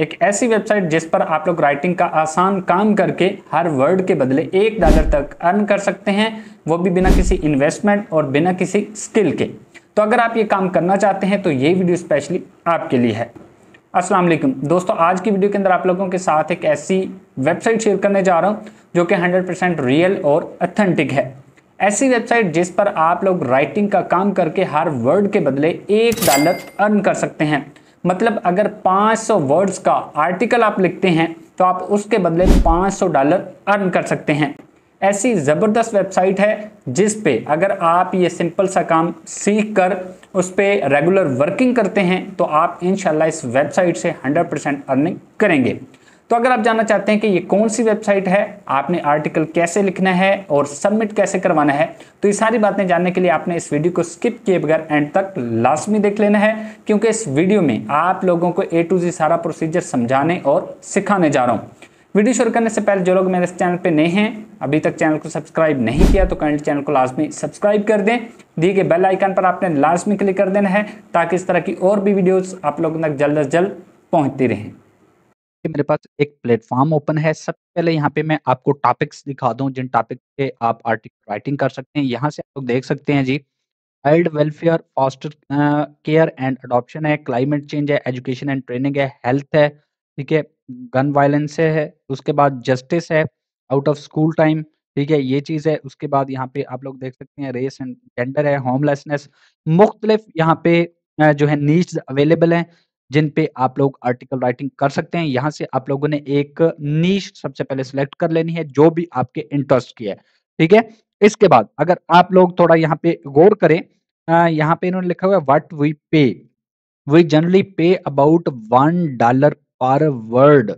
एक ऐसी वेबसाइट जिस पर आप लोग राइटिंग का आसान काम करके हर वर्ड के बदले एक डॉलर तक अर्न कर सकते हैं वो भी बिना किसी इन्वेस्टमेंट और बिना किसी स्किल के तो अगर आप ये काम करना चाहते हैं तो ये वीडियो स्पेशली आपके लिए है अस्सलाम वालेकुम दोस्तों आज की वीडियो के अंदर आप लोगों के साथ एक ऐसी वेबसाइट शेयर करने जा रहा हूँ जो कि हंड्रेड रियल और अथेंटिक है ऐसी वेबसाइट जिस पर आप लोग राइटिंग का काम करके हर वर्ड के बदले एक डॉलर अर्न कर सकते हैं मतलब अगर 500 वर्ड्स का आर्टिकल आप लिखते हैं तो आप उसके बदले 500 डॉलर अर्न कर सकते हैं ऐसी ज़बरदस्त वेबसाइट है जिस पे अगर आप ये सिंपल सा काम सीख कर उस पर रेगुलर वर्किंग करते हैं तो आप इन इस वेबसाइट से 100 परसेंट अर्निंग करेंगे तो अगर आप जानना चाहते हैं कि ये कौन सी वेबसाइट है आपने आर्टिकल कैसे लिखना है और सबमिट कैसे करवाना है तो ये सारी बातें जानने के लिए आपने इस वीडियो को स्किप किए बगैर एंड तक लास्ट में देख लेना है क्योंकि इस वीडियो में आप लोगों को ए टू जी सारा प्रोसीजर समझाने और सिखाने जा रहा हूँ वीडियो शुरू करने से पहले जो लोग मेरे इस चैनल पे नए हैं अभी तक चैनल को सब्सक्राइब नहीं किया तो करंट चैनल को लाजमी सब्सक्राइब कर दें दिए गए बेल आइकन पर आपने लाजमी क्लिक कर देना है ताकि इस तरह की और भी वीडियोस आप लोगों तक जल्द अज जल्द पहुंचती रहें देखिए, मेरे पास एक प्लेटफॉर्म ओपन है। सबसे पहले यहाँ पे मैं आपको टॉपिक्स दिखा दूँ, जिन टॉपिक पे आप आर्टिकल राइटिंग कर सकते हैं। यहाँ से आप लोग देख सकते हैं जी, child welfare, foster care and adoption है, क्लाइमेट चेंज है, एजुकेशन एंड ट्रेनिंग है, हेल्थ है, ठीक है, गन वायलेंस है, उसके बाद जस्टिस है, आउट ऑफ स्कूल टाइम, ठीक है, ये चीज़ है। उसके बाद यहाँ पे आप लोग देख सकते हैं रेस एंड जेंडर है, होमलेसनेस मुख्तलिफ यहाँ पे जो है नीड्स अवेलेबल हैं। जिन पे आप लोग आर्टिकल राइटिंग कर सकते हैं। यहाँ से आप लोगों ने एक नीच सबसे पहले सिलेक्ट कर लेनी है जो भी आपके इंटरेस्ट की है, ठीक है? इसके बाद अगर आप लोग थोड़ा यहाँ पे गौर करें यहाँ पे इन्होंने लिखा हुआ है what we pay we generally pay about one dollar per word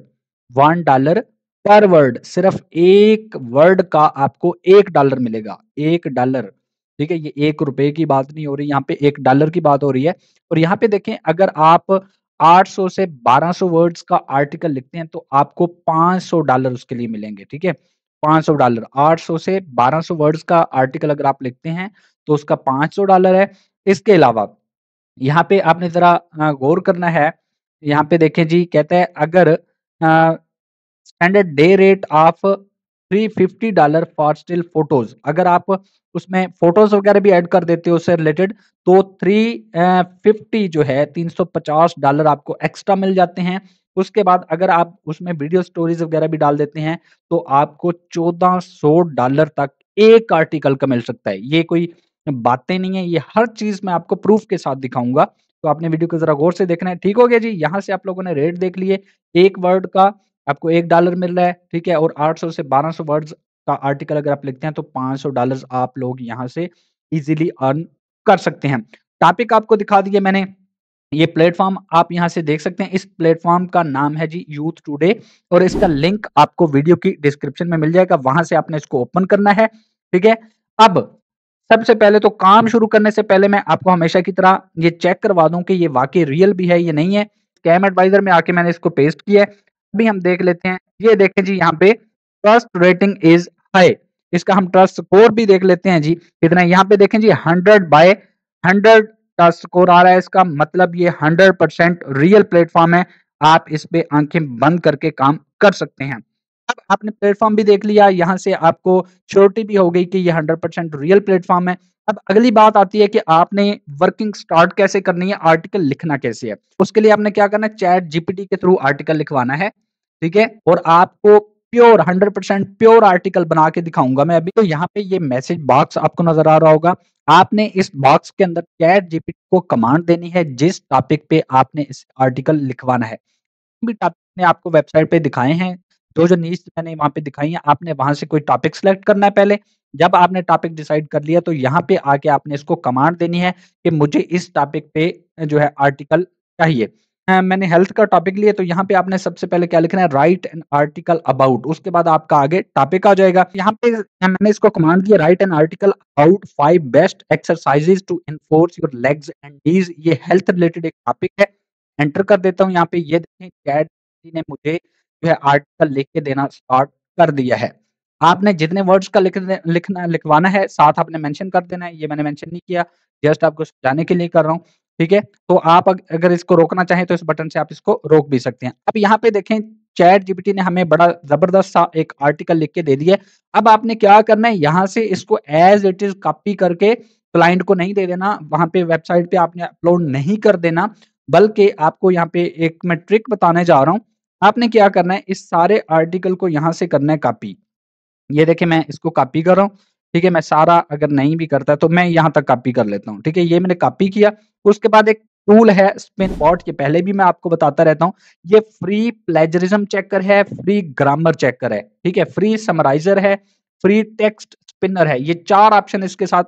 one dollar per word सिर्फ एक वर्ड का आपको एक डॉलर मिलेगा एक डॉलर ठीक है ये एक रुपए की बात नहीं हो रही यहाँ पे एक डॉलर की बात हो रही है और यहाँ पे देखें अगर आप 800 से 1200 वर्ड्स का आर्टिकल लिखते हैं तो आपको 500 डॉलर उसके लिए मिलेंगे ठीक है 500 डॉलर 800 से 1200 वर्ड्स का आर्टिकल अगर आप लिखते हैं तो उसका 500 डॉलर है इसके अलावा यहाँ पे आपने जरा गौर करना है यहाँ पे देखें जी कहते हैं अगर standard day rate of three fifty dollar for still photos अगर आप उसमें फोटोज वगैरह भी ऐड कर देते हो उससे रिलेटेड तो थ्री फिफ्टी जो है तीन सौ पचास डॉलर आपको एक्स्ट्रा मिल जाते हैं उसके बाद अगर आप उसमें वीडियो स्टोरीज वगैरह भी डाल देते हैं तो आपको चौदह सौ डॉलर तक एक आर्टिकल का मिल सकता है ये कोई बातें नहीं है ये हर चीज मैं आपको प्रूफ के साथ दिखाऊंगा तो आपने वीडियो को जरा गौर से देखना है ठीक हो गया जी यहाँ से आप लोगों ने रेट देख लिए एक वर्ड का आपको एक डॉलर मिल रहा है ठीक है और 800 से 1200 वर्ड्स का आर्टिकल अगर आप लिखते हैं तो 500 डॉलर्स आप लोग यहाँ से इजीली अर्न कर सकते हैं टॉपिक आपको दिखा दिए मैंने ये प्लेटफॉर्म आप यहाँ से देख सकते हैं इस प्लेटफॉर्म का नाम है जी यूथ टुडे और इसका लिंक आपको वीडियो की डिस्क्रिप्शन में मिल जाएगा वहां से आपने इसको ओपन करना है ठीक है अब सबसे पहले तो काम शुरू करने से पहले मैं आपको हमेशा की तरह ये चेक करवा दूं कि ये वाकई रियल भी है ये नहीं है स्कैम एडवाइजर में आके मैंने इसको पेस्ट किया है भी हम देख लेते हैं ये देखें जी यहाँ पे ट्रस्ट रेटिंग इज हाई इसका हम ट्रस्ट स्कोर भी देख लेते हैं जी कितना यहाँ पे देखें जी hundred by hundred trust score आ रहा है इसका मतलब ये हंड्रेड परसेंट रियल प्लेटफॉर्म है आप इस पे आंखें बंद करके काम कर सकते हैं अब आपने प्लेटफॉर्म भी देख लिया यहाँ से आपको श्योरिटी भी हो गई कि ये हंड्रेड परसेंट रियल प्लेटफॉर्म है अब अगली बात आती है कि आपने वर्किंग स्टार्ट कैसे करनी है आर्टिकल लिखना कैसे है उसके लिए आपने क्या करना है चैट जीपीटी के थ्रू आर्टिकल लिखवाना है ठीक है और आपको प्योर 100 परसेंट प्योर आर्टिकल बना के दिखाऊंगा मैं अभी तो यहाँ पे ये मैसेज बॉक्स आपको नजर आ रहा होगा आपने इस बॉक्स के अंदर चैट जीपीटी को कमांड देनी है जिस टॉपिक पे आपने इस आर्टिकल लिखवाना है भी टॉपिक ने आपको वेबसाइट पे दिखाए हैं जो जो नीच मैंने वहां पे दिखाई है आपने वहां से कोई टॉपिक सेलेक्ट करना है पहले जब आपने टॉपिक डिसाइड कर लिया तो यहाँ पे आके आपने इसको कमांड देनी है कि मुझे इस टॉपिक पे जो है आर्टिकल चाहिए मैंने हेल्थ का टॉपिक लिया तो यहाँ पे आपने सबसे पहले क्या लिखना है राइट एन आर्टिकल अबाउट उसके बाद आपका आगे टॉपिक आ जाएगा यहाँ पे मैंने इसको कमांड दिया write an article about five best exercises to enforce your legs and knees ये हेल्थ रिलेटेड एक टॉपिक है एंटर कर देता हूँ यहाँ पे ये देखें कैट ने मुझे जो है आर्टिकल लिख के देना स्टार्ट कर दिया है आपने जितने वर्ड्स का लिख लिखना लिखवाना है साथ आपने मेंशन कर देना है ये मैंने मेंशन नहीं किया जस्ट आपको जाने के लिए कर रहा हूँ ठीक है तो आप अगर इसको रोकना चाहें तो इस बटन से आप इसको रोक भी सकते हैं अब यहाँ पे देखें चैट जीपीटी ने हमें बड़ा जबरदस्त सा एक आर्टिकल लिख के दे दिया अब आपने क्या करना है यहाँ से इसको एज इट इज कॉपी करके क्लाइंट को नहीं दे देना वहां पे वेबसाइट पे आपने अपलोड नहीं कर देना बल्कि आपको यहाँ पे एक मैं ट्रिक बताने जा रहा हूँ आपने क्या करना है इस सारे आर्टिकल को यहाँ से करना है कॉपी ये देखिए मैं इसको कॉपी कर रहा हूँ ठीक है मैं सारा अगर नहीं भी करता तो मैं यहाँ तक कॉपी कर लेता हूँ ठीक है ये मैंने कॉपी किया उसके बाद एक टूल है स्पिन बॉट ये पहले भी मैं आपको बताता रहता हूँ ये फ्री प्लेजरिज्म चेकर है फ्री ग्रामर चेकर है ठीक है फ्री समराइजर है फ्री टेक्स्ट स्पिनर है ये चार ऑप्शन इसके साथ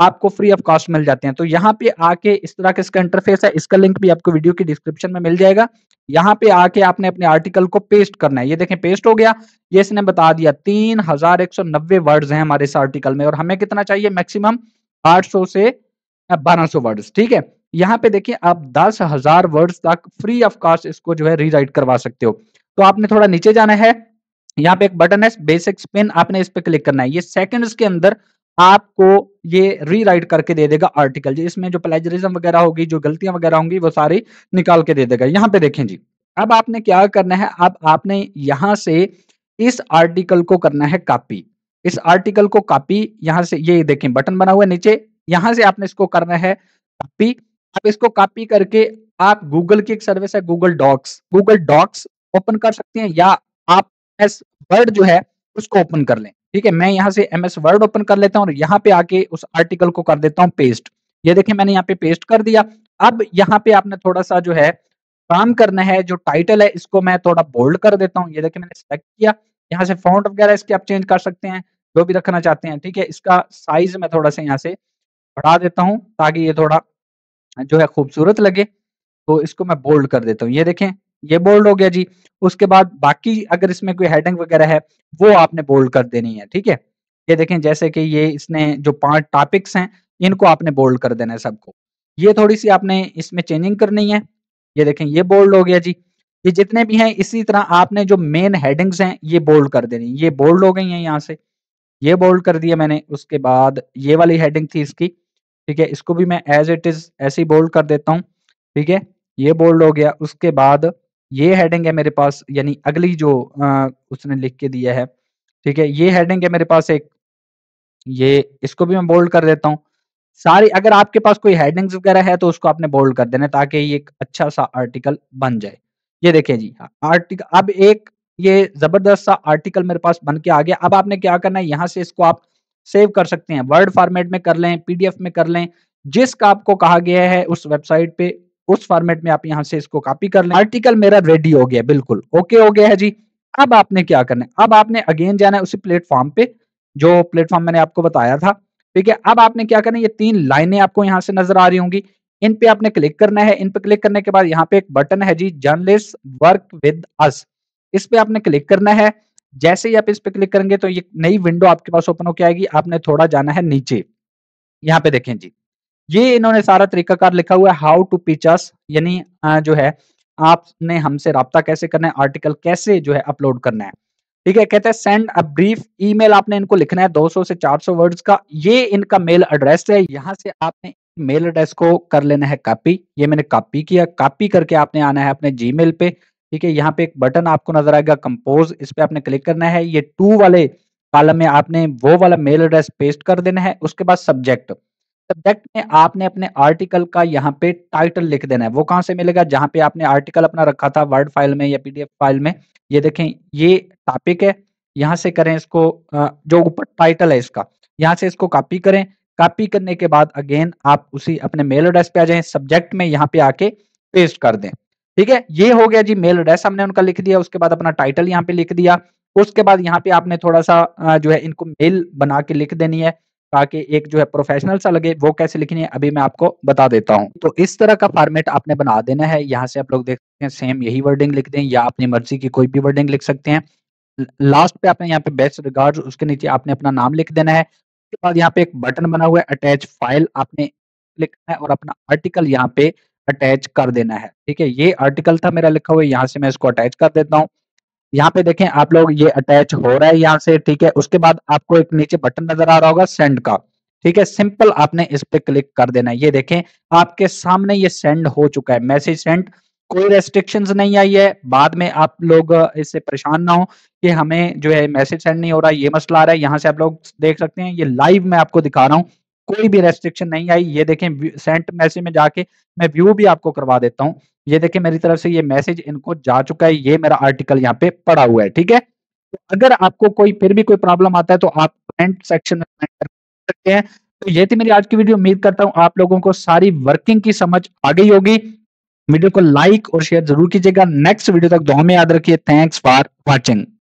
आपको फ्री ऑफ कॉस्ट मिल जाते हैं तो यहाँ पे आके इस तरह का इसका इंटरफेस है इसका लिंक भी आपको वीडियो की डिस्क्रिप्शन में मिल जाएगा यहाँ पे आके आपने अपने आर्टिकल को पेस्ट करना है ये देखें पेस्ट हो गया ये इसने बता दिया तीन हजार एक सौ नब्बे वर्ड है हमारे इस आर्टिकल में और हमें कितना चाहिए मैक्सिमम आठ सौ से बारह सौ वर्ड्स ठीक है यहाँ पे देखिए आप दस हजार वर्ड्स तक फ्री ऑफ कॉस्ट इसको जो है रीराइट करवा सकते हो तो आपने थोड़ा नीचे जाना है यहाँ पे एक बटन है बेसिक स्पिन आपने इस पर क्लिक करना है ये सेकंड्स के अंदर आपको ये रीराइट करके दे देगा आर्टिकल जी इसमें जो प्लेजरिज्म वगैरह होगी जो गलतियां वगैरह होंगी वो सारी निकाल के दे देगा यहाँ पे देखें जी अब आपने क्या करना है अब आपने यहाँ से इस आर्टिकल को करना है कॉपी इस आर्टिकल को कॉपी यहाँ से ये देखें बटन बना हुआ नीचे यहाँ से आपने इसको करना है कॉपी आप इसको कॉपी करके आप गूगल की एक सर्विस है Google Docs Google Docs open कर सकते हैं या आप एस वर्ड जो है उसको ओपन कर लें ठीक है मैं यहाँ से एम एस वर्ड ओपन कर लेता हूँ और यहाँ पे आके उस आर्टिकल को कर देता हूँ पेस्ट ये देखिए मैंने यहाँ पे पेस्ट कर दिया अब यहाँ पे आपने थोड़ा सा जो है काम करना है जो टाइटल है इसको मैं थोड़ा बोल्ड कर देता हूँ ये देखिए मैंने सेलेक्ट किया यहाँ से फॉन्ट वगैरह इसके आप चेंज कर सकते हैं जो भी रखना चाहते हैं ठीक है इसका साइज मैं थोड़ा सा यहाँ से बढ़ा देता हूँ ताकि ये थोड़ा जो है खूबसूरत लगे तो इसको मैं बोल्ड कर देता हूँ ये देखें ये बोल्ड हो गया जी उसके बाद बाकी अगर इसमें कोई हेडिंग वगैरह है वो आपने बोल्ड कर देनी है ठीक है ये देखें जैसे कि ये इसने जो पांच टॉपिक्स हैं इनको आपने बोल्ड कर देना है सबको ये थोड़ी सी आपने इसमें चेंजिंग करनी है ये देखें ये बोल्ड हो गया जी ये जितने भी हैं इसी तरह आपने जो मेन हेडिंग्स हैं ये बोल्ड कर देनी ये बोल्ड हो गई हैं यहाँ से ये बोल्ड कर दिया मैंने उसके बाद ये वाली हेडिंग थी इसकी ठीक है इसको भी मैं एज इट इज ऐसे ही बोल्ड कर देता हूँ ठीक है ये बोल्ड हो गया उसके बाद ये हेडिंग है मेरे पास यानी अगली जो आ, उसने लिख के दिया है ठीक है ये हेडिंग है मेरे पास एक ये इसको भी मैं बोल्ड कर देता हूँ सारी अगर आपके पास कोई हेडिंग्स वगैरह है तो उसको आपने बोल्ड कर देना ताकि ये एक अच्छा सा आर्टिकल बन जाए ये देखें जी आर्टिकल हाँ, अब एक ये जबरदस्त सा आर्टिकल मेरे पास बन के आ गया अब आपने क्या करना है यहाँ से इसको आप सेव कर सकते हैं वर्ड फॉर्मेट में कर लें पीडीएफ में कर लें जिसका आपको कहा गया है उस वेबसाइट पे उस फॉर्मेट में आप यहाँ से इसको कॉपी कर लें आर्टिकल मेरा रेडी हो गया बिल्कुल ओके हो गया है जी अब आपने क्या करना है अब आपने अगेन जाना है उसी प्लेटफॉर्म पे जो प्लेटफॉर्म मैंने आपको बताया था ठीक है अब आपने क्या करना है ये तीन लाइनें आपको यहाँ से नजर आ रही होंगी इन पे आपने क्लिक करना है इन पे क्लिक करने के बाद यहाँ पे एक बटन है जी जर्नलिस्ट वर्क विद अस इस पे आपने क्लिक करना है जैसे ही आप इस पे क्लिक करेंगे तो ये नई विंडो आपके पास ओपन होकर आएगी आपने थोड़ा जाना है नीचे यहाँ पे देखें जी ये इन्होंने सारा तरीकाकार लिखा हुआ है हाउ टू पिच अस यानी जो है आपने हमसे रब्ता कैसे करना है आर्टिकल कैसे जो है अपलोड करना है ठीक है कहते हैं सेंड अ ब्रीफ ईमेल आपने इनको लिखना है 200 से 400 वर्ड्स का ये इनका मेल एड्रेस है यहाँ से आपने मेल एड्रेस को कर लेना है कॉपी ये मैंने कॉपी किया कॉपी करके आपने आना है अपने जी पे ठीक है यहाँ पे एक बटन आपको नजर आएगा कंपोज इस पर आपने क्लिक करना है ये टू वाले कॉलम में आपने वो वाला मेल एड्रेस पेस्ट कर देना है उसके बाद सब्जेक्ट सब्जेक्ट में आपने अपने आर्टिकल का यहाँ पे टाइटल लिख देना है वो कहाँ से मिलेगा जहाँ पे आपने आर्टिकल अपना रखा था वर्ड फाइल में या पीडीएफ फाइल में ये देखें ये टॉपिक है यहाँ से करें इसको जो ऊपर टाइटल है इसका यहाँ से इसको कॉपी करें कॉपी करने के बाद अगेन आप उसी अपने मेल एड्रेस पे आ जाए सब्जेक्ट में यहाँ पे आके पेस्ट कर दें ठीक है ये हो गया जी मेल एड्रेस हमने उनका लिख दिया उसके बाद अपना टाइटल यहाँ पे लिख दिया उसके बाद यहाँ पे आपने थोड़ा सा जो है इनको मेल बना के लिख देनी है ताकि एक जो है प्रोफेशनल सा लगे वो कैसे लिखनी है अभी मैं आपको बता देता हूँ तो इस तरह का फॉर्मेट आपने बना देना है यहाँ से आप लोग देख सकते हैं सेम यही वर्डिंग लिख दें या अपनी मर्जी की कोई भी वर्डिंग लिख सकते हैं लास्ट पे आपने यहाँ पे बेस्ट रिगार्ड उसके नीचे आपने अपना नाम लिख देना है उसके बाद यहाँ पे एक बटन बना हुआ है अटैच फाइल आपने लिखना है और अपना आर्टिकल यहाँ पे अटैच कर देना है ठीक है ये आर्टिकल था मेरा लिखा हुआ है यहाँ से मैं इसको अटैच कर देता हूँ यहाँ पे देखें आप लोग ये अटैच हो रहा है यहाँ से ठीक है उसके बाद आपको एक नीचे बटन नजर आ रहा होगा सेंड का ठीक है सिंपल आपने इस पे क्लिक कर देना है ये देखें आपके सामने ये सेंड हो चुका है मैसेज सेंड कोई रेस्ट्रिक्शन नहीं आई है बाद में आप लोग इससे परेशान ना हो कि हमें जो है मैसेज सेंड नहीं हो रहा ये मसला आ रहा है यहाँ से आप लोग देख सकते हैं ये लाइव मैं आपको दिखा रहा हूँ कोई भी रेस्ट्रिक्शन नहीं आई ये देखें सेंट मैसेज में जाके मैं व्यू भी आपको करवा देता हूँ ये देखिए मेरी तरफ से ये मैसेज इनको जा चुका है ये मेरा आर्टिकल यहाँ पे पड़ा हुआ है ठीक है तो अगर आपको कोई फिर भी कोई प्रॉब्लम आता है तो आप कमेंट सेक्शन में कमेंट कर सकते हैं तो ये थी मेरी आज की वीडियो उम्मीद करता हूँ आप लोगों को सारी वर्किंग की समझ आ गई होगी वीडियो को लाइक और शेयर जरूर कीजिएगा नेक्स्ट वीडियो तक दो में याद रखिए थैंक्स फॉर वॉचिंग